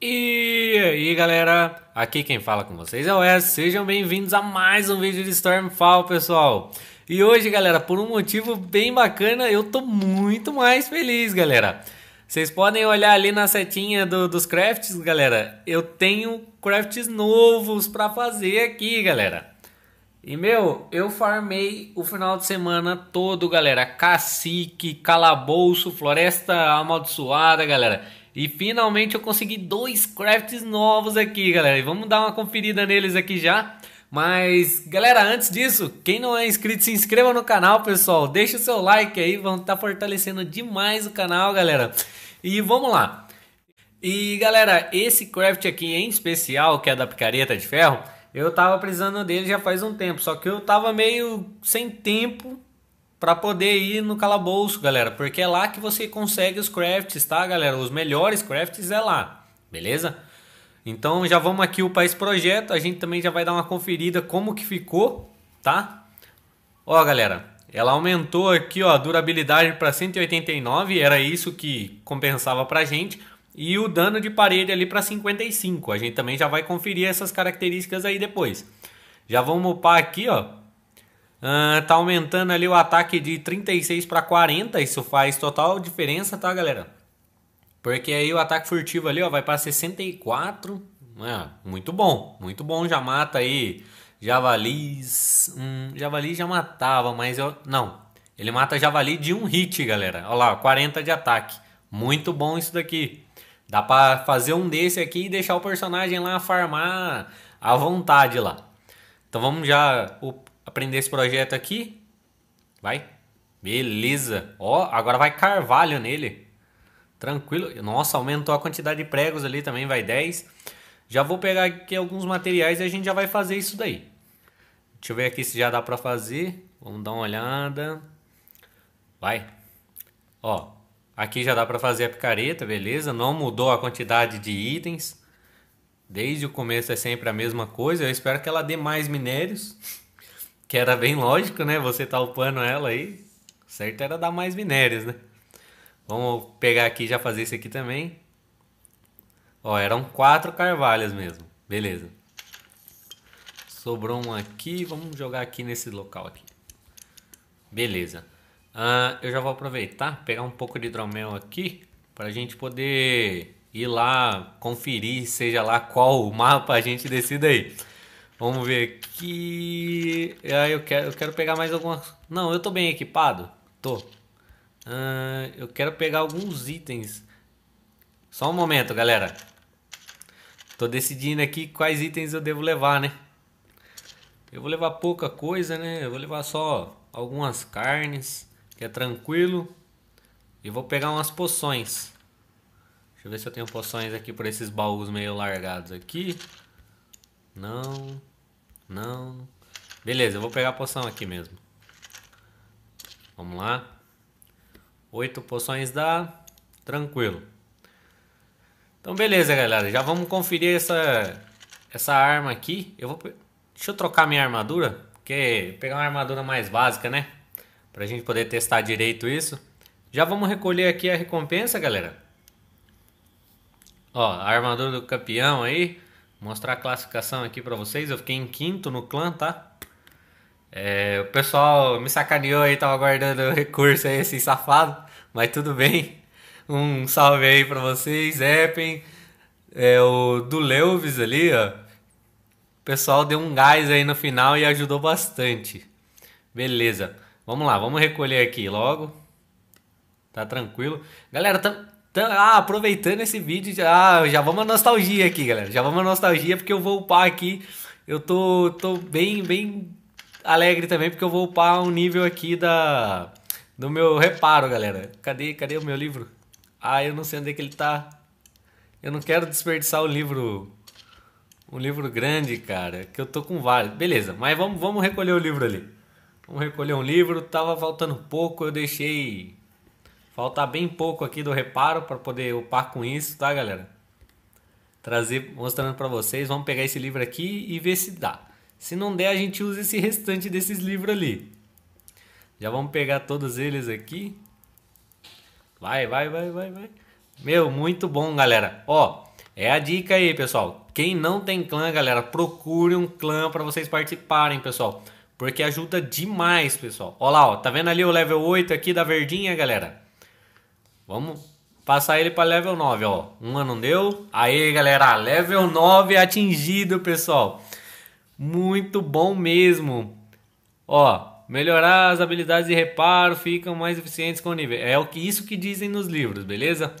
E aí galera, aqui quem fala com vocês é o Wes, sejam bem-vindos a mais um vídeo de Stormfall pessoal. E hoje galera, por um motivo bem bacana, eu tô muito mais feliz galera. Vocês podem olhar ali na setinha do, dos crafts galera, eu tenho crafts novos para fazer aqui galera. E meu, eu farmei o final de semana todo, galera. Cacique, calabouço, floresta amaldiçoada, galera. E finalmente eu consegui dois crafts novos aqui, galera. E vamos dar uma conferida neles aqui já. Mas, galera, antes disso, quem não é inscrito, se inscreva no canal, pessoal. Deixa o seu like aí, vamos estar tá fortalecendo demais o canal, galera. E vamos lá. E, galera, esse craft aqui em especial, que é da picareta de ferro, eu tava precisando dele já faz um tempo, só que eu tava meio sem tempo para poder ir no calabouço, galera, porque é lá que você consegue os crafts, tá, galera? Os melhores crafts é lá, beleza? Então já vamos aqui para esse projeto, a gente também já vai dar uma conferida como que ficou, tá? Ó, galera, ela aumentou aqui, ó, a durabilidade para 189, era isso que compensava pra gente e o dano de parede ali para 55. A gente também já vai conferir essas características aí depois. Já vamos upar aqui, ó. Uh, tá aumentando ali o ataque de 36 para 40. Isso faz total diferença, tá, galera? Porque aí o ataque furtivo ali, ó, vai para 64. Ah, muito bom, muito bom. Já mata aí javalis. Hum, javali já matava, mas eu. Não. Ele mata javali de um hit, galera. Olha lá, 40 de ataque. Muito bom isso daqui. Dá para fazer um desse aqui e deixar o personagem lá farmar à vontade lá. Então vamos já aprender esse projeto aqui. Vai. Beleza. Ó, agora vai carvalho nele. Tranquilo. Nossa, aumentou a quantidade de pregos ali também, vai 10. Já vou pegar aqui alguns materiais e a gente já vai fazer isso daí. Deixa eu ver aqui se já dá para fazer. Vamos dar uma olhada. Vai. Ó, Aqui já dá para fazer a picareta, beleza? Não mudou a quantidade de itens. Desde o começo é sempre a mesma coisa. Eu espero que ela dê mais minérios. Que era bem lógico, né? Você tá upando ela aí. certo era dar mais minérios, né? Vamos pegar aqui e já fazer isso aqui também. Ó, eram quatro carvalhas mesmo. Beleza. Sobrou um aqui. Vamos jogar aqui nesse local aqui. Beleza. Ah, eu já vou aproveitar, pegar um pouco de hidromel aqui, para a gente poder ir lá conferir, seja lá qual mapa a gente decida aí. Vamos ver aqui. Ah, eu quero, eu quero pegar mais algumas. Não, eu tô bem equipado. Tô. Ah, eu quero pegar alguns itens. Só um momento, galera. Tô decidindo aqui quais itens eu devo levar, né? Eu vou levar pouca coisa, né? Eu vou levar só algumas carnes que é tranquilo. E vou pegar umas poções. Deixa eu ver se eu tenho poções aqui por esses baús meio largados aqui. Não, não. Beleza, eu vou pegar a poção aqui mesmo. Vamos lá. Oito poções dá. Tranquilo. Então beleza, galera. Já vamos conferir essa, essa arma aqui. Eu vou... Deixa eu trocar minha armadura. Porque pegar uma armadura mais básica, né? para a gente poder testar direito isso. Já vamos recolher aqui a recompensa, galera. Ó, a armadura do campeão aí. Mostrar a classificação aqui para vocês. Eu fiquei em quinto no clã, tá? É, o pessoal me sacaneou aí, tava guardando recurso aí, sem safado. Mas tudo bem. Um salve aí para vocês, Epen. É, o do Leuvis ali, ó. O pessoal deu um gás aí no final e ajudou bastante. Beleza. Vamos lá, vamos recolher aqui logo. Tá tranquilo. Galera, Tá ah, aproveitando esse vídeo, já, ah, já vamos à nostalgia aqui, galera. Já vamos à nostalgia porque eu vou upar aqui. Eu tô, tô bem, bem alegre também porque eu vou upar um nível aqui da do meu reparo, galera. Cadê, cadê o meu livro? Ah, eu não sei onde é que ele tá. Eu não quero desperdiçar o livro um livro grande, cara, que eu tô com vários. Beleza, mas vamos, vamos recolher o livro ali. Vamos recolher um livro, tava faltando pouco, eu deixei faltar bem pouco aqui do reparo para poder upar com isso, tá, galera? Trazer, mostrando para vocês, vamos pegar esse livro aqui e ver se dá. Se não der, a gente usa esse restante desses livros ali. Já vamos pegar todos eles aqui. Vai, vai, vai, vai, vai. Meu, muito bom, galera. Ó, é a dica aí, pessoal. Quem não tem clã, galera, procure um clã para vocês participarem, pessoal. Porque ajuda demais, pessoal. Olha lá, ó, tá vendo ali o level 8 aqui da verdinha, galera? Vamos passar ele para level 9, ó. Uma não deu. Aí, galera, level 9 atingido, pessoal. Muito bom mesmo. Ó, melhorar as habilidades de reparo, ficam mais eficientes com o nível. É o que isso que dizem nos livros, beleza?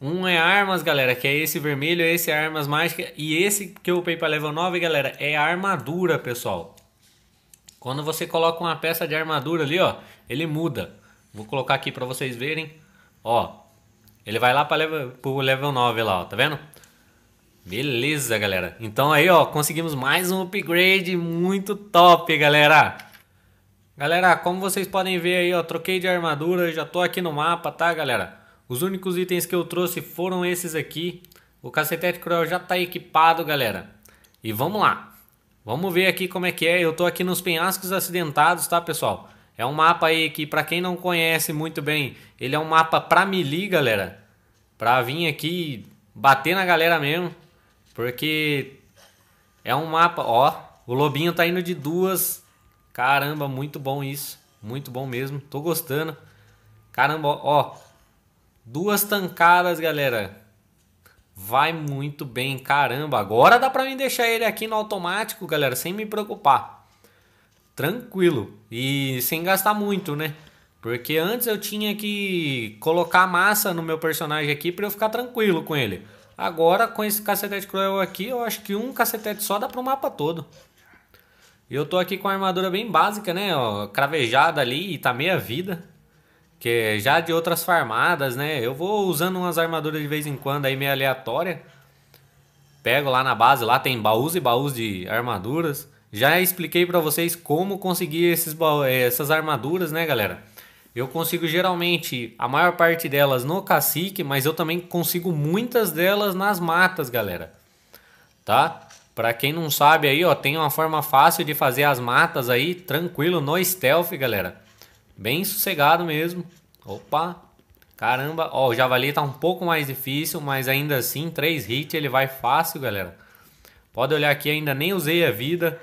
Um é armas, galera, que é esse vermelho, é esse é armas mágicas. E esse que eu upei para level 9, galera, é armadura, pessoal. Quando você coloca uma peça de armadura ali, ó, ele muda. Vou colocar aqui para vocês verem. Ó, ele vai lá para level, pro level 9 lá, ó, tá vendo? Beleza, galera. Então aí, ó, conseguimos mais um upgrade muito top, galera. Galera, como vocês podem ver aí, ó, troquei de armadura, já tô aqui no mapa, tá, galera? Os únicos itens que eu trouxe foram esses aqui. O cacetete cruel já está equipado, galera. E vamos lá. Vamos ver aqui como é que é. Eu estou aqui nos penhascos acidentados, tá, pessoal? É um mapa aí que, para quem não conhece muito bem, ele é um mapa pra melee, galera. Pra vir aqui bater na galera mesmo. Porque é um mapa... Ó, o lobinho tá indo de duas. Caramba, muito bom isso. Muito bom mesmo. Tô gostando. Caramba, ó. Duas tancadas, galera. Vai muito bem, caramba. Agora dá pra mim deixar ele aqui no automático, galera, sem me preocupar. Tranquilo. E sem gastar muito, né? Porque antes eu tinha que colocar massa no meu personagem aqui pra eu ficar tranquilo com ele. Agora, com esse cacetete cruel aqui, eu acho que um cacetete só dá pro mapa todo. E eu tô aqui com a armadura bem básica, né? Ó, cravejada ali e tá meia vida que já de outras farmadas, né? Eu vou usando umas armaduras de vez em quando aí meio aleatória. Pego lá na base, lá tem baús e baús de armaduras. Já expliquei para vocês como conseguir esses eh, essas armaduras, né, galera? Eu consigo geralmente a maior parte delas no cacique, mas eu também consigo muitas delas nas matas, galera. Tá? Para quem não sabe aí, ó, tem uma forma fácil de fazer as matas aí, tranquilo, no stealth, galera Bem sossegado mesmo. Opa! Caramba, ó, o Javali tá um pouco mais difícil, mas ainda assim, 3 hits ele vai fácil, galera. Pode olhar aqui, ainda nem usei a vida.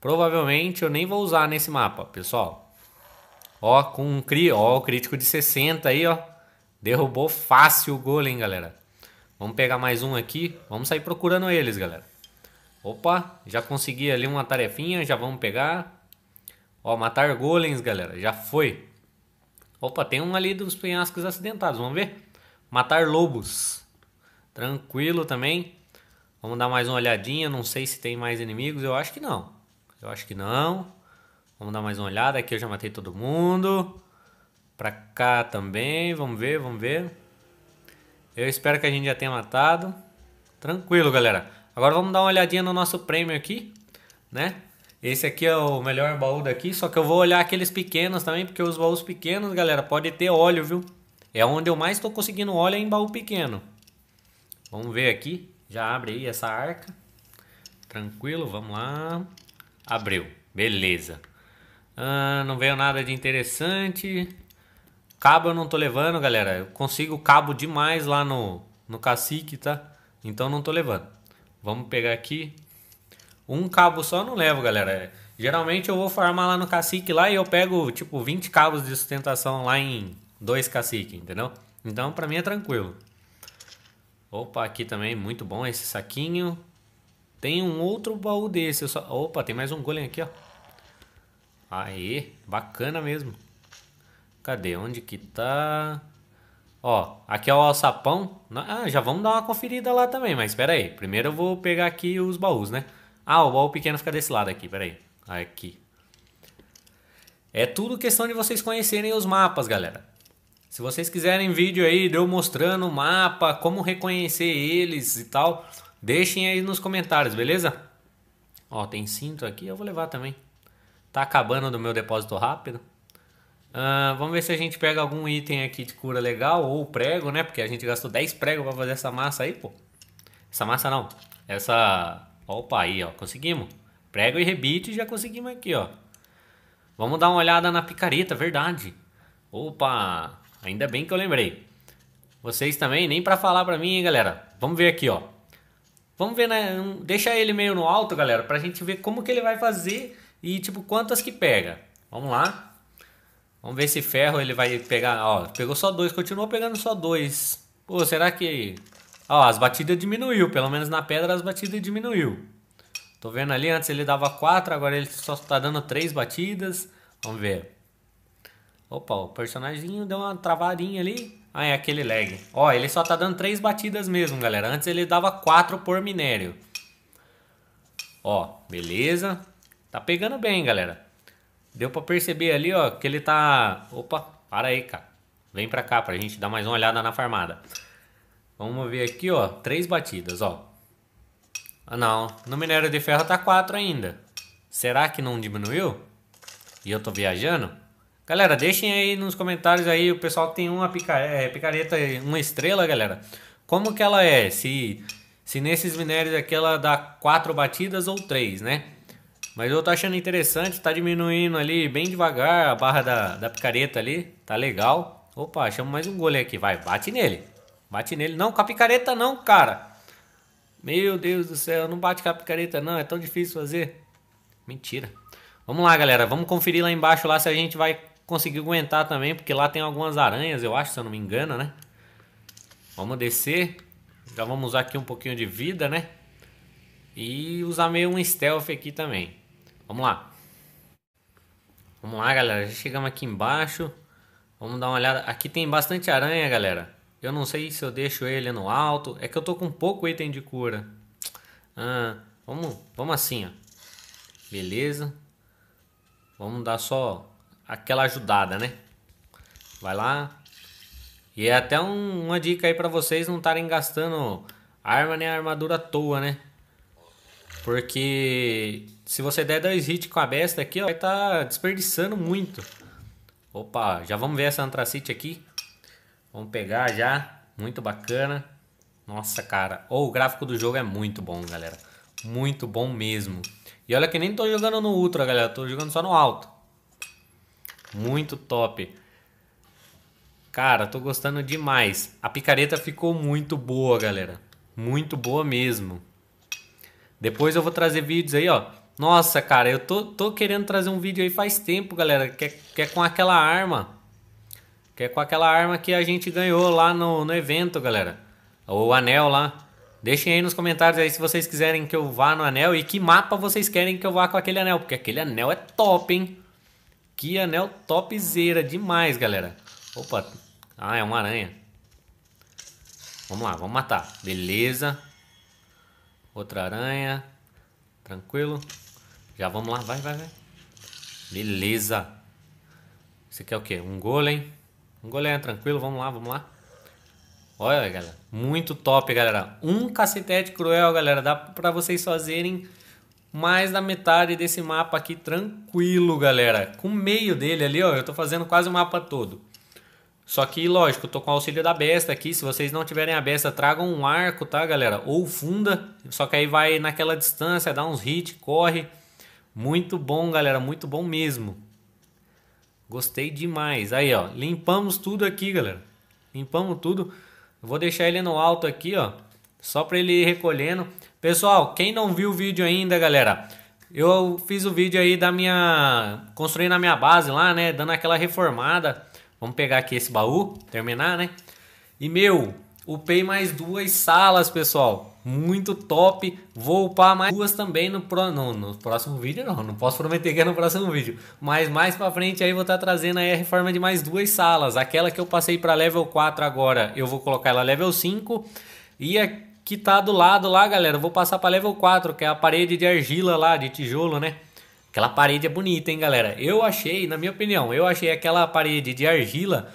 Provavelmente eu nem vou usar nesse mapa, pessoal. Ó, com um cri, ó, o crítico de 60 aí, ó. Derrubou fácil o golem, galera. Vamos pegar mais um aqui. Vamos sair procurando eles, galera. Opa, já consegui ali uma tarefinha, já vamos pegar. Ó, matar golems, galera. Já foi. Opa, tem um ali dos penhascos acidentados. Vamos ver? Matar lobos. Tranquilo também. Vamos dar mais uma olhadinha. Não sei se tem mais inimigos. Eu acho que não. Eu acho que não. Vamos dar mais uma olhada. Aqui eu já matei todo mundo. Pra cá também. Vamos ver, vamos ver. Eu espero que a gente já tenha matado. Tranquilo, galera. Agora vamos dar uma olhadinha no nosso prêmio aqui, né? Esse aqui é o melhor baú daqui, só que eu vou olhar aqueles pequenos também, porque os baús pequenos, galera, pode ter óleo, viu? É onde eu mais estou conseguindo óleo é em baú pequeno. Vamos ver aqui. Já abre aí essa arca. Tranquilo, vamos lá. Abriu. Beleza. Ah, não veio nada de interessante. Cabo eu não tô levando, galera. Eu consigo cabo demais lá no, no cacique, tá? Então não tô levando. Vamos pegar aqui um cabo só eu não levo, galera. Geralmente eu vou farmar lá no cacique lá e eu pego tipo 20 cabos de sustentação lá em dois caciques, entendeu? Então pra mim é tranquilo. Opa, aqui também muito bom esse saquinho. Tem um outro baú desse. Só... Opa, tem mais um golem aqui, ó. Aê, bacana mesmo. Cadê? Onde que tá? Ó, aqui é o alçapão. Ah, já vamos dar uma conferida lá também, mas espera aí. Primeiro eu vou pegar aqui os baús, né? Ah, o baú pequeno fica desse lado aqui, peraí. Aqui. É tudo questão de vocês conhecerem os mapas, galera. Se vocês quiserem vídeo aí deu eu mostrando o mapa, como reconhecer eles e tal, deixem aí nos comentários, beleza? Ó, tem cinto aqui, eu vou levar também. Tá acabando do meu depósito rápido. Uh, vamos ver se a gente pega algum item aqui de cura legal ou prego, né? Porque a gente gastou 10 pregos para fazer essa massa aí, pô. Essa massa não. Essa Opa, aí, ó, conseguimos. Prego e rebite já conseguimos aqui, ó. Vamos dar uma olhada na picareta, verdade. Opa, ainda bem que eu lembrei. Vocês também, nem para falar para mim, hein, galera. Vamos ver aqui, ó. Vamos ver, né? Deixa ele meio no alto, galera, pra gente ver como que ele vai fazer e, tipo, quantas que pega. Vamos lá. Vamos ver se ferro ele vai pegar. Ó, pegou só dois, continua pegando só dois. Pô, será que Ó, as batidas diminuiu, pelo menos na pedra as batidas diminuiu. Tô vendo ali, antes ele dava 4, agora ele só tá dando 3 batidas. Vamos ver. Opa, o personagem deu uma travadinha ali. Ah, é aquele lag. Ó, ele só tá dando 3 batidas mesmo, galera. Antes ele dava 4 por minério. Ó, beleza. Tá pegando bem, galera. Deu pra perceber ali, ó, que ele tá... Opa, para aí, cara. Vem pra cá pra gente dar mais uma olhada na farmada. Vamos ver aqui, ó. Três batidas, ó. Ah, não. No minério de ferro tá quatro ainda. Será que não diminuiu? E eu tô viajando? Galera, deixem aí nos comentários aí. O pessoal tem uma é, picareta, uma estrela, galera. Como que ela é? Se, se nesses minérios aqui ela dá quatro batidas ou três, né? Mas eu tô achando interessante, tá diminuindo ali bem devagar a barra da, da picareta ali, tá legal. Opa, chamo mais um gole aqui, vai, bate nele. Bate nele. Não, com a picareta não, cara. Meu Deus do céu, não bate com a picareta não, é tão difícil fazer. Mentira. Vamos lá, galera. Vamos conferir lá embaixo lá se a gente vai conseguir aguentar também, porque lá tem algumas aranhas, eu acho, se eu não me engano, né? Vamos descer. Já vamos usar aqui um pouquinho de vida, né? E usar meio um stealth aqui também. Vamos lá. Vamos lá, galera. Já chegamos aqui embaixo. Vamos dar uma olhada. Aqui tem bastante aranha, galera. Eu não sei se eu deixo ele no alto. É que eu tô com pouco item de cura. Ah, vamos, vamos assim, ó. Beleza. Vamos dar só aquela ajudada, né? Vai lá. E é até um, uma dica aí para vocês não estarem gastando arma nem armadura à toa, né? Porque se você der dois hits com a besta aqui, ó, vai estar tá desperdiçando muito. Opa, já vamos ver essa antracite aqui. Vamos pegar já. Muito bacana. Nossa, cara. Oh, o gráfico do jogo é muito bom, galera. Muito bom mesmo. E olha que nem tô jogando no Ultra, galera. Tô jogando só no alto. Muito top. Cara, tô gostando demais. A picareta ficou muito boa, galera. Muito boa mesmo. Depois eu vou trazer vídeos aí, ó. Nossa, cara, eu tô, tô querendo trazer um vídeo aí faz tempo, galera. Que é, que é com aquela arma. Que é com aquela arma que a gente ganhou lá no, no evento, galera. O anel lá. Deixem aí nos comentários aí se vocês quiserem que eu vá no anel e que mapa vocês querem que eu vá com aquele anel. Porque aquele anel é top, hein? Que anel topzera demais, galera. Opa. Ah, é uma aranha. Vamos lá, vamos matar. Beleza. Outra aranha. Tranquilo. Já vamos lá, vai, vai, vai. Beleza. Isso aqui é o quê? Um golem. Um goleiro tranquilo, vamos lá, vamos lá. Olha, galera, muito top, galera. Um cacetete cruel, galera, dá para vocês fazerem mais da metade desse mapa aqui tranquilo, galera. Com o meio dele ali, ó, eu tô fazendo quase o mapa todo. Só que, lógico, eu tô com o auxílio da besta aqui. Se vocês não tiverem a besta, tragam um arco, tá, galera? Ou funda. Só que aí vai naquela distância, dá uns hits, corre. Muito bom, galera. Muito bom mesmo. Gostei demais. Aí, ó, limpamos tudo aqui, galera. Limpamos tudo. Vou deixar ele no alto aqui, ó, só para ele ir recolhendo. Pessoal, quem não viu o vídeo ainda, galera, eu fiz o vídeo aí da minha construindo a minha base lá, né, dando aquela reformada. Vamos pegar aqui esse baú, terminar, né? E meu, upei mais duas salas, pessoal muito top. Vou upar mais duas também no, pro, não, no próximo vídeo, não. Não posso prometer que é no próximo vídeo. Mas mais pra frente aí vou estar tá trazendo aí a reforma de mais duas salas. Aquela que eu passei para level 4 agora, eu vou colocar ela level 5. E a que tá do lado lá, galera, vou passar para level 4, que é a parede de argila lá, de tijolo, né? Aquela parede é bonita, hein, galera? Eu achei, na minha opinião, eu achei aquela parede de argila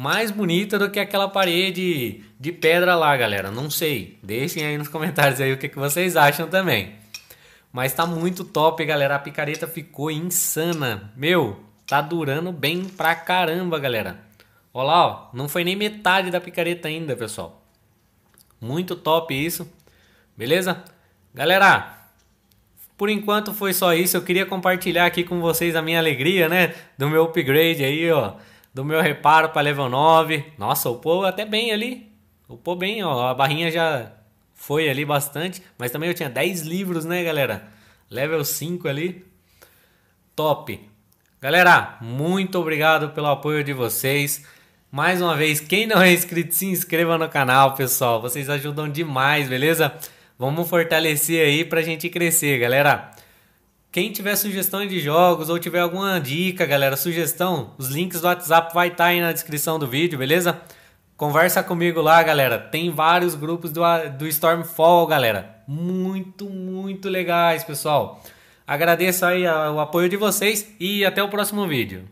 mais bonita do que aquela parede de pedra lá, galera. Não sei. Deixem aí nos comentários aí o que, que vocês acham também. Mas tá muito top, galera. A picareta ficou insana. Meu, tá durando bem pra caramba, galera. Olha lá, ó. Não foi nem metade da picareta ainda, pessoal. Muito top isso. Beleza? Galera, por enquanto foi só isso. Eu queria compartilhar aqui com vocês a minha alegria, né? Do meu upgrade aí, ó do meu reparo para level 9. Nossa, upou até bem ali. Upou bem, ó. A barrinha já foi ali bastante. Mas também eu tinha 10 livros, né, galera? Level 5 ali. Top. Galera, muito obrigado pelo apoio de vocês. Mais uma vez, quem não é inscrito, se inscreva no canal, pessoal. Vocês ajudam demais, beleza? Vamos fortalecer aí pra gente crescer, galera. Quem tiver sugestão de jogos ou tiver alguma dica, galera, sugestão, os links do WhatsApp vai estar tá aí na descrição do vídeo, beleza? Conversa comigo lá, galera. Tem vários grupos do, do Stormfall, galera. Muito, muito legais, pessoal. Agradeço aí o apoio de vocês e até o próximo vídeo.